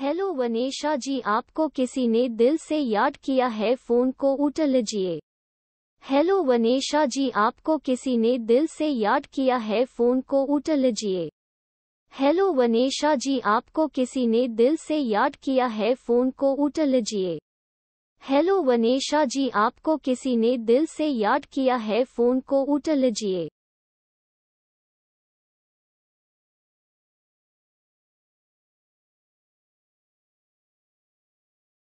hello वनेशा जी आपको किसी ने दिल से याद किया है फोन को उठा लीजिए हेलो वनेशा जी आपको किसी ने दिल से याद किया है फोन को उठा लीजिए हेलो वनेशा जी आपको किसी ने दिल से याद किया है फोन को उठा लीजिए हेलो वनेशा जी आपको किसी ने दिल से याद किया है फोन को उठा लीजिए